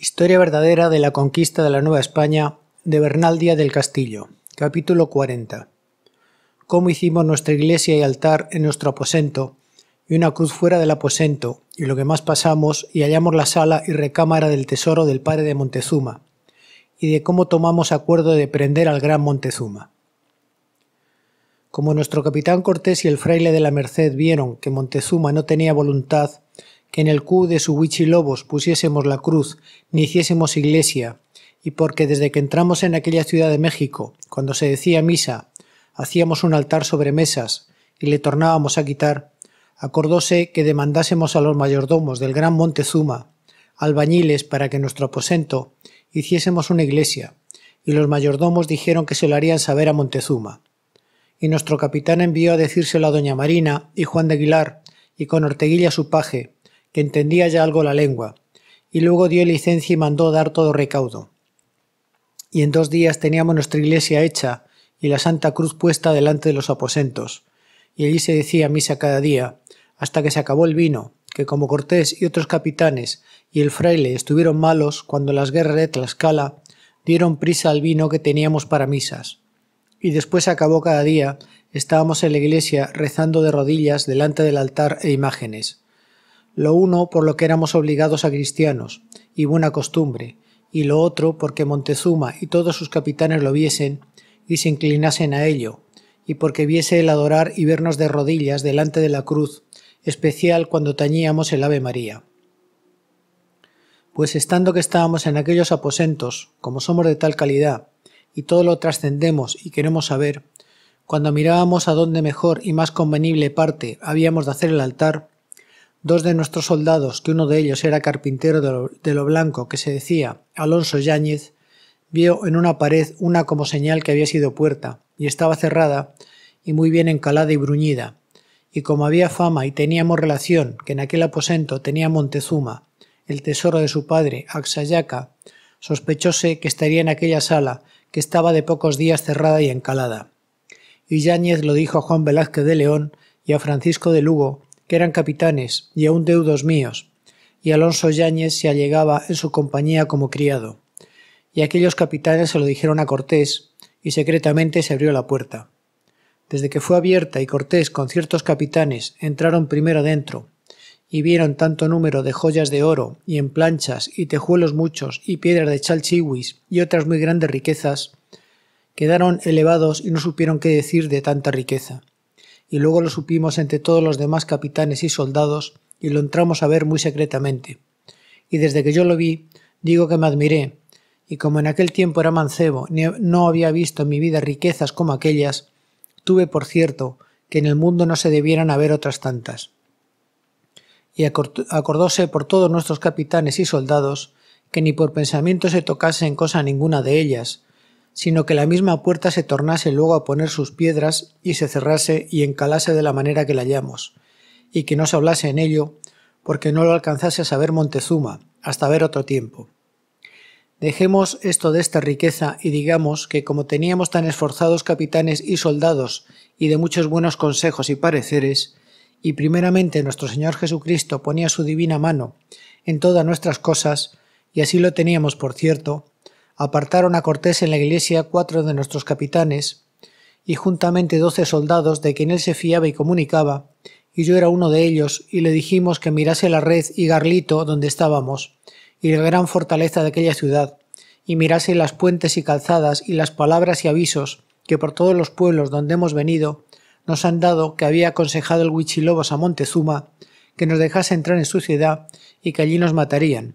Historia verdadera de la conquista de la Nueva España de Bernal Díaz del Castillo, capítulo 40. Cómo hicimos nuestra iglesia y altar en nuestro aposento, y una cruz fuera del aposento, y lo que más pasamos, y hallamos la sala y recámara del tesoro del padre de Montezuma, y de cómo tomamos acuerdo de prender al gran Montezuma. Como nuestro capitán Cortés y el fraile de la Merced vieron que Montezuma no tenía voluntad que en el cu de su lobos pusiésemos la cruz, ni hiciésemos iglesia, y porque desde que entramos en aquella ciudad de México, cuando se decía misa, hacíamos un altar sobre mesas y le tornábamos a quitar, acordóse que demandásemos a los mayordomos del gran Montezuma, albañiles para que nuestro aposento hiciésemos una iglesia, y los mayordomos dijeron que se lo harían saber a Montezuma. Y nuestro capitán envió a decírselo a doña Marina y Juan de Aguilar, y con Orteguilla su paje, entendía ya algo la lengua, y luego dio licencia y mandó dar todo recaudo. Y en dos días teníamos nuestra iglesia hecha y la Santa Cruz puesta delante de los aposentos, y allí se decía misa cada día, hasta que se acabó el vino, que como Cortés y otros capitanes y el fraile estuvieron malos cuando las guerras de Tlaxcala dieron prisa al vino que teníamos para misas. Y después se acabó cada día, estábamos en la iglesia rezando de rodillas delante del altar e imágenes, lo uno por lo que éramos obligados a cristianos, y buena costumbre, y lo otro porque Montezuma y todos sus capitanes lo viesen y se inclinasen a ello, y porque viese el adorar y vernos de rodillas delante de la cruz, especial cuando tañíamos el Ave María. Pues estando que estábamos en aquellos aposentos, como somos de tal calidad, y todo lo trascendemos y queremos saber, cuando mirábamos a dónde mejor y más convenible parte habíamos de hacer el altar, Dos de nuestros soldados, que uno de ellos era carpintero de lo, blanco, que se decía Alonso Yáñez, vio en una pared una como señal que había sido puerta, y estaba cerrada, y muy bien encalada y bruñida. Y como había fama y teníamos relación que en aquel aposento tenía Montezuma, el tesoro de su padre, Axayaca, sospechóse que estaría en aquella sala, que estaba de pocos días cerrada y encalada. Y Yáñez lo dijo a Juan Velázquez de León y a Francisco de Lugo, que eran capitanes y aun deudos míos, y Alonso Yáñez se allegaba en su compañía como criado. Y aquellos capitanes se lo dijeron a Cortés, y secretamente se abrió la puerta. Desde que fue abierta y Cortés con ciertos capitanes entraron primero dentro, y vieron tanto número de joyas de oro, y en planchas, y tejuelos muchos, y piedras de chalchihuis y otras muy grandes riquezas, quedaron elevados y no supieron qué decir de tanta riqueza y luego lo supimos entre todos los demás capitanes y soldados y lo entramos a ver muy secretamente. Y desde que yo lo vi, digo que me admiré, y como en aquel tiempo era mancebo, no había visto en mi vida riquezas como aquellas, tuve por cierto que en el mundo no se debieran haber otras tantas. Y acordóse por todos nuestros capitanes y soldados que ni por pensamiento se tocase en cosa ninguna de ellas, sino que la misma puerta se tornase luego a poner sus piedras y se cerrase y encalase de la manera que la hallamos, y que no se hablase en ello, porque no lo alcanzase a saber Montezuma, hasta ver otro tiempo. Dejemos esto de esta riqueza y digamos que como teníamos tan esforzados capitanes y soldados y de muchos buenos consejos y pareceres, y primeramente nuestro Señor Jesucristo ponía su divina mano en todas nuestras cosas, y así lo teníamos por cierto, apartaron a Cortés en la iglesia cuatro de nuestros capitanes y juntamente doce soldados de quien él se fiaba y comunicaba, y yo era uno de ellos, y le dijimos que mirase la red y garlito donde estábamos, y la gran fortaleza de aquella ciudad, y mirase las puentes y calzadas y las palabras y avisos que por todos los pueblos donde hemos venido nos han dado que había aconsejado el Huichilobos a Montezuma que nos dejase entrar en su ciudad y que allí nos matarían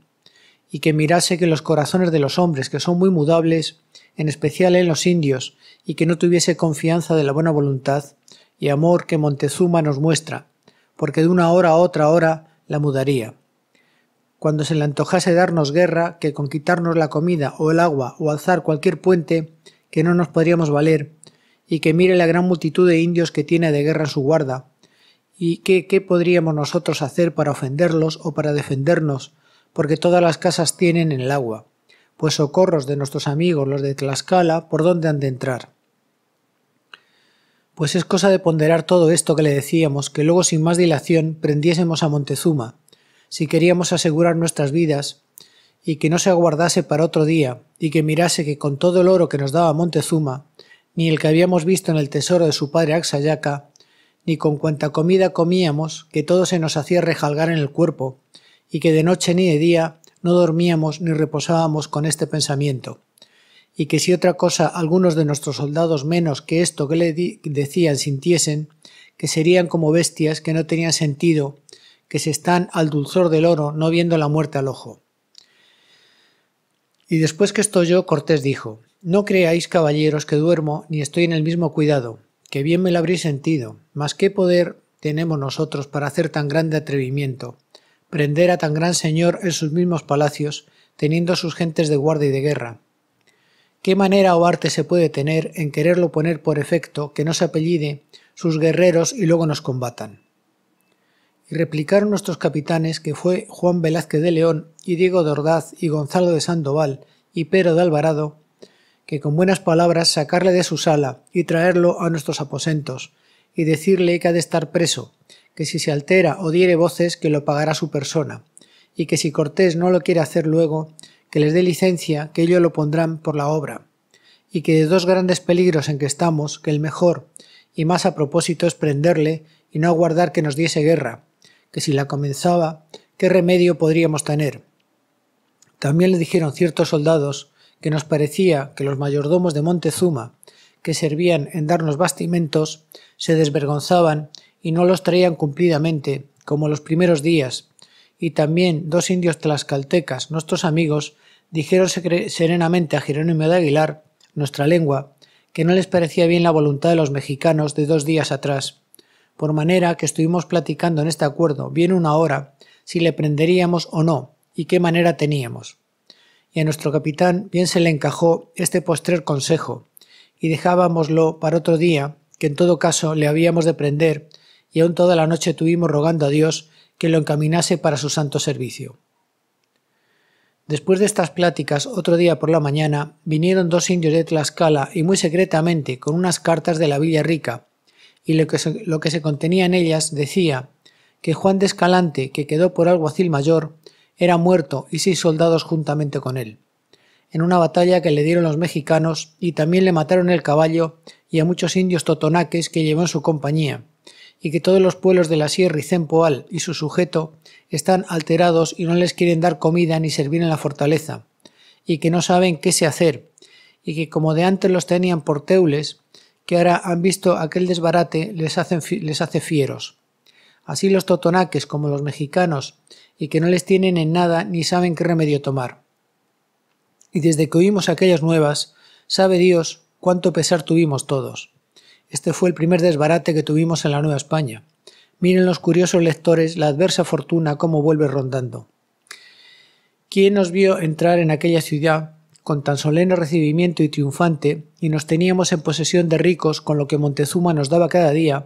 y que mirase que los corazones de los hombres, que son muy mudables, en especial en los indios, y que no tuviese confianza de la buena voluntad y amor que Montezuma nos muestra, porque de una hora a otra hora la mudaría. Cuando se le antojase darnos guerra, que con quitarnos la comida o el agua o alzar cualquier puente, que no nos podríamos valer, y que mire la gran multitud de indios que tiene de guerra su guarda, y que qué podríamos nosotros hacer para ofenderlos o para defendernos, porque todas las casas tienen en el agua, pues socorros de nuestros amigos los de Tlaxcala, por dónde han de entrar. Pues es cosa de ponderar todo esto que le decíamos, que luego sin más dilación prendiésemos a Montezuma, si queríamos asegurar nuestras vidas, y que no se aguardase para otro día, y que mirase que con todo el oro que nos daba Montezuma, ni el que habíamos visto en el tesoro de su padre Axayaca, ni con cuanta comida comíamos, que todo se nos hacía rejalgar en el cuerpo, y que de noche ni de día no dormíamos ni reposábamos con este pensamiento, y que si otra cosa algunos de nuestros soldados menos que esto que le decían sintiesen, que serían como bestias que no tenían sentido, que se están al dulzor del oro no viendo la muerte al ojo. Y después que esto yo, Cortés dijo, No creáis, caballeros, que duermo ni estoy en el mismo cuidado, que bien me lo habréis sentido, mas qué poder tenemos nosotros para hacer tan grande atrevimiento, prender a tan gran señor en sus mismos palacios, teniendo sus gentes de guardia y de guerra. ¿Qué manera o arte se puede tener en quererlo poner por efecto que no se apellide sus guerreros y luego nos combatan? Y replicaron nuestros capitanes que fue Juan Velázquez de León y Diego de Ordaz y Gonzalo de Sandoval y Pedro de Alvarado, que con buenas palabras sacarle de su sala y traerlo a nuestros aposentos y decirle que ha de estar preso, que si se altera o diere voces, que lo pagará su persona, y que si Cortés no lo quiere hacer luego, que les dé licencia, que ellos lo pondrán por la obra, y que de dos grandes peligros en que estamos, que el mejor y más a propósito es prenderle y no aguardar que nos diese guerra, que si la comenzaba, ¿qué remedio podríamos tener? También le dijeron ciertos soldados que nos parecía que los mayordomos de Montezuma, que servían en darnos bastimentos, se desvergonzaban y no los traían cumplidamente, como los primeros días, y también dos indios tlaxcaltecas, nuestros amigos, dijeron serenamente a Jerónimo de Aguilar, nuestra lengua, que no les parecía bien la voluntad de los mexicanos de dos días atrás, por manera que estuvimos platicando en este acuerdo bien una hora si le prenderíamos o no, y qué manera teníamos. Y a nuestro capitán bien se le encajó este postrer consejo, y dejábamoslo para otro día, que en todo caso le habíamos de prender y aún toda la noche tuvimos rogando a Dios que lo encaminase para su santo servicio. Después de estas pláticas, otro día por la mañana, vinieron dos indios de Tlaxcala y muy secretamente con unas cartas de la Villa Rica, y lo que se, lo que se contenía en ellas decía que Juan de Escalante, que quedó por alguacil mayor, era muerto y seis soldados juntamente con él, en una batalla que le dieron los mexicanos y también le mataron el caballo y a muchos indios totonaques que llevó en su compañía, y que todos los pueblos de la sierra y Zempoal y su sujeto están alterados y no les quieren dar comida ni servir en la fortaleza, y que no saben qué se hacer, y que como de antes los tenían por teules, que ahora han visto aquel desbarate les, hacen, les hace fieros. Así los totonaques como los mexicanos, y que no les tienen en nada ni saben qué remedio tomar. Y desde que oímos aquellas nuevas, sabe Dios cuánto pesar tuvimos todos. Este fue el primer desbarate que tuvimos en la Nueva España. Miren los curiosos lectores la adversa fortuna cómo vuelve rondando. ¿Quién nos vio entrar en aquella ciudad con tan solemne recibimiento y triunfante, y nos teníamos en posesión de ricos con lo que Montezuma nos daba cada día,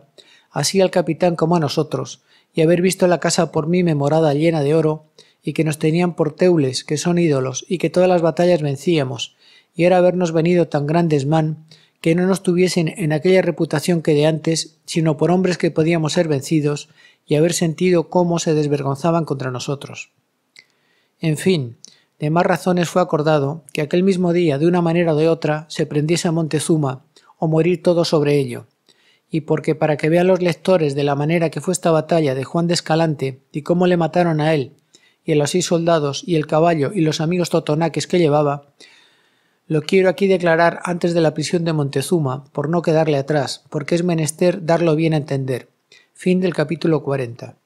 así al capitán como a nosotros, y haber visto la casa por mí memorada llena de oro, y que nos tenían por teules, que son ídolos, y que todas las batallas vencíamos, y era habernos venido tan gran desmán, que no nos tuviesen en aquella reputación que de antes, sino por hombres que podíamos ser vencidos y haber sentido cómo se desvergonzaban contra nosotros. En fin, de más razones fue acordado que aquel mismo día, de una manera o de otra, se prendiese a Montezuma, o morir todo sobre ello, y porque para que vean los lectores de la manera que fue esta batalla de Juan de Escalante y cómo le mataron a él, y a los seis soldados, y el caballo, y los amigos totonaques que llevaba, lo quiero aquí declarar antes de la prisión de Montezuma, por no quedarle atrás, porque es menester darlo bien a entender. Fin del capítulo 40.